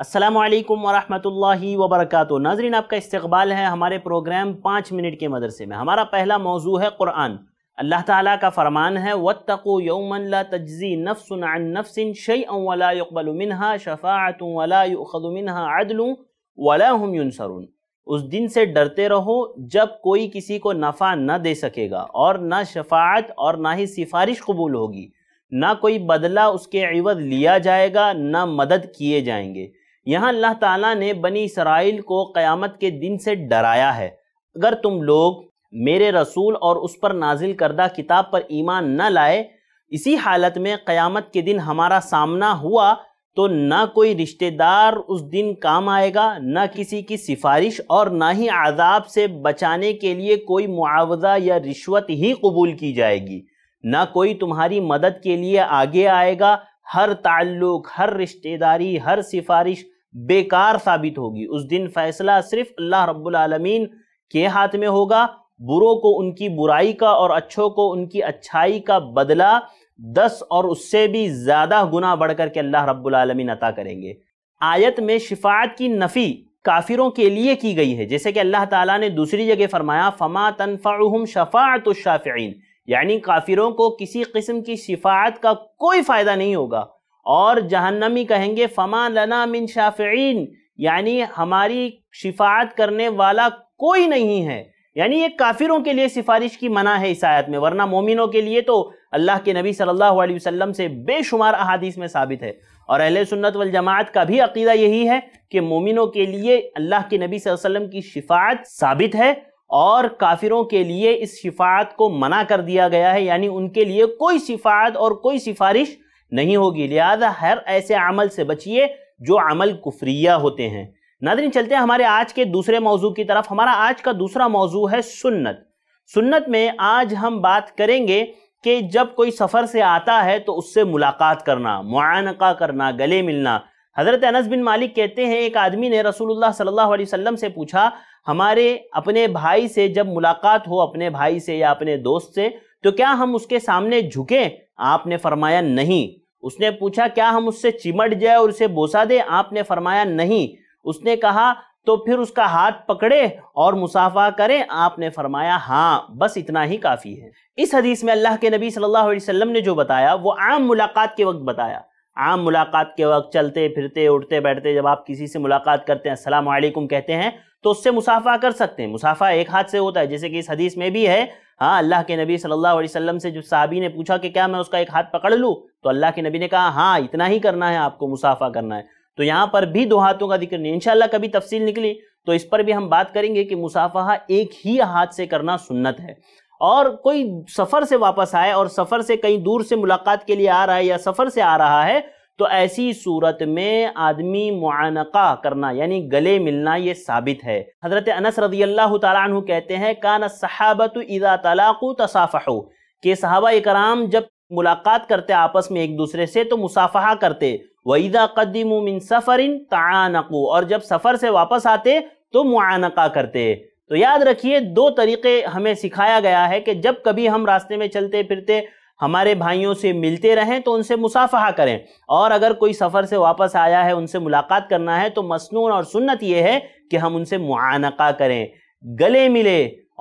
असलम वरहमल वबरक नाजरीन आपका इस्तबाल है हमारे प्रोग्राम पाँच मिनट के मदरसे में हमारा पहला मौजू है क़ुरान अल्लाह ताला का फ़रमान है वत्तको यौमन ला तजी नफ़सन अन नफ़्सिन शई वला शफ़ात वला युखद हम युनसरून उस दिन से डरते रहो जब कोई किसी को नफ़ा न दे सकेगा और ना शफात और ना ही सिफारिश कबूल होगी ना कोई बदला उसके इवज लिया जाएगा ना मदद किए जाएंगे यहाँ अल्लाह ताला ने बनी इसराइल को क़यामत के दिन से डराया है अगर तुम लोग मेरे रसूल और उस पर नाजिल करदा किताब पर ईमान न लाए इसी हालत में क़यामत के दिन हमारा सामना हुआ तो ना कोई रिश्तेदार उस दिन काम आएगा ना किसी की सिफारिश और ना ही आज़ाब से बचाने के लिए कोई मुआवजा या रिश्वत ही कबूल की जाएगी ना कोई तुम्हारी मदद के लिए आगे आएगा हर ताल्लुक हर रिश्तेदारी हर सिफारिश बेकार साबित होगी उस दिन फैसला सिर्फ अल्लाह रब्बुल आलमीन के हाथ में होगा बुरों को उनकी बुराई का और अच्छों को उनकी अच्छाई का बदला दस और उससे भी ज़्यादा गुना बढ़ के अल्लाह रब्बुल आलमीन अता करेंगे आयत में शिफात की नफ़ी काफिरों के लिए की गई है जैसे कि अल्लाह ताला ने दूसरी जगह फरमाया फमा तनफ़ाहम शफ़ात शाफ़ीन यानी काफिरों को किसी किस्म की शिफात का कोई फ़ायदा नहीं होगा और जहन्नमी कहेंगे फमा लना मिन शाफ़ीन यानी हमारी शिफात करने वाला कोई नहीं है यानी ये काफिरों के लिए सिफारिश की मना है इस आयत में वरना मोमिनों के लिए तो अल्लाह के नबी सल्लल्लाहु अलैहि वसल्लम से बेशुमार अहादीस में साबित है और अहल सुन्नत वल जमात का भी अकीदा यही है कि मोमिनों के लिए अल्लाह के नबी वसल्लम की शिफात साबित है और काफिरों के लिए इस शिफात को मना कर दिया गया है यानी उनके लिए कोई शिफात और कोई सिफारिश नहीं होगी लिहाजा हर ऐसे अमल से बचिए जो अमल कुफरिया होते हैं नादरी चलते हैं हमारे आज के दूसरे मौजू की तरफ हमारा आज का दूसरा मौजू है सुन्नत सुन्नत में आज हम बात करेंगे कि जब कोई सफ़र से आता है तो उससे मुलाकात करना मुआनका करना गले मिलना हज़रत अनस बिन मालिक कहते हैं एक आदमी ने रसूलुल्लाह सल्लल्लाहु अलैहि वसल्लम से पूछा हमारे अपने भाई से जब मुलाकात हो अपने भाई से या अपने दोस्त से तो क्या हम उसके सामने झुकें आपने फरमाया नहीं उसने पूछा क्या हम उससे चिमट जाए और उसे बोसा दे आपने फरमाया नहीं उसने कहा तो फिर उसका हाथ पकड़े और मुसाफा करें आपने फरमाया हाँ बस इतना ही काफ़ी है इस हदीस में अल्लाह के नबी सल्लल्लाहु अलैहि वसल्लम ने जो बताया वो आम मुलाकात के वक्त बताया आम मुलाकात के वक्त चलते फिरते उठते बैठते जब आप किसी से मुलाकात करते हैं असलम कहते हैं तो उससे मुसाफा कर सकते हैं मुसाफा एक हाथ से होता है जैसे कि इस हदीस में भी है हाँ अल्लाह के नबी सल्लल्लाहु अलैहि वसल्लम से जो साहबी ने पूछा कि क्या मैं उसका एक हाथ पकड़ लूँ तो अल्लाह के नबी ने कहा हाँ इतना ही करना है आपको मुसाफा करना है तो यहाँ पर भी दो हाथों का जिक्र नहीं इनशाला कभी तफसील निकली तो इस पर भी हम बात करेंगे कि मुसाफा एक ही हाथ से करना सुन्नत है और कोई सफ़र से वापस आए और सफ़र से कहीं दूर से मुलाकात के लिए आ रहा है या सफ़र से आ रहा है तो ऐसी सूरत में आदमी मुआनका करना यानी गले मिलना ये साबित है हज़रत अनस रज़ी अल्लाह तु कहते हैं कान सहाबत इदा तलाक़ु तसाफ़ु के सहाबा कराम जब मुलाकात करते आपस में एक दूसरे से तो मुसाफ़ा करते वईदा कदीम मिन सफ़रिन तानकू और जब सफ़र से वापस आते तो मुआनका करते तो याद रखिए दो तरीके हमें सिखाया गया है कि जब कभी हम रास्ते में चलते फिरते हमारे भाइयों से मिलते रहें तो उनसे मुसाफहा करें और अगर कोई सफ़र से वापस आया है उनसे मुलाकात करना है तो मसनून और सुन्नत ये है कि हम उनसे मुआनका करें गले मिले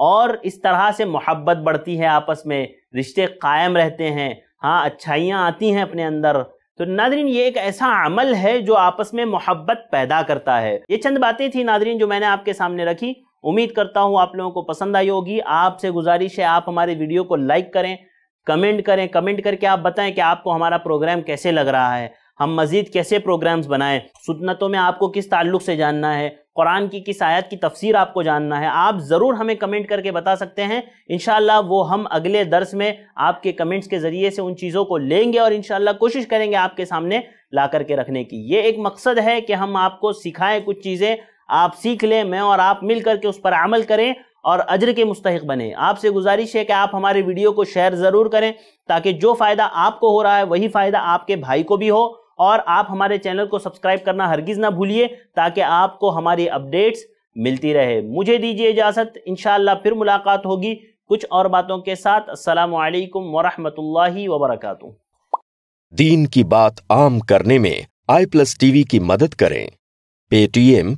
और इस तरह से मोहब्बत बढ़ती है आपस में रिश्ते कायम रहते हैं हाँ अच्छाइयाँ आती हैं अपने अंदर तो नादरीन ये एक ऐसा अमल है जो आपस में मोहब्बत पैदा करता है ये चंद बातें थी नादरीन जो मैंने आपके सामने रखी उम्मीद करता हूं आप लोगों को पसंद आई होगी आपसे गुजारिश है आप हमारे वीडियो को लाइक करें कमेंट करें कमेंट करके आप बताएं कि आपको हमारा प्रोग्राम कैसे लग रहा है हम मज़ीद कैसे प्रोग्राम्स बनाएं सुन्नतों में आपको किस ताल्लुक से जानना है कुरान की किस आयत की तफसीर आपको जानना है आप ज़रूर हमें कमेंट करके बता सकते हैं इन वो हम अगले दर्स में आपके कमेंट्स के ज़रिए से उन चीज़ों को लेंगे और इन कोशिश करेंगे आपके सामने ला करके रखने की ये एक मकसद है कि हम आपको सिखाएं कुछ चीज़ें आप सीख लें मैं और आप मिल करके उस पर अमल करें और अजर के मुस्तक बने आपसे गुजारिश है कि आप हमारे वीडियो को शेयर ज़रूर करें ताकि जो फ़ायदा आपको हो रहा है वही फ़ायदा आपके भाई को भी हो और आप हमारे चैनल को सब्सक्राइब करना हरगिज़ ना भूलिए ताकि आपको हमारी अपडेट्स मिलती रहे मुझे दीजिए इजाज़त इन फिर मुलाकात होगी कुछ और बातों के साथ असलकम वरहमल वबरक दीन की बात आम करने में आई प्लस टीवी की मदद करें पेटीएम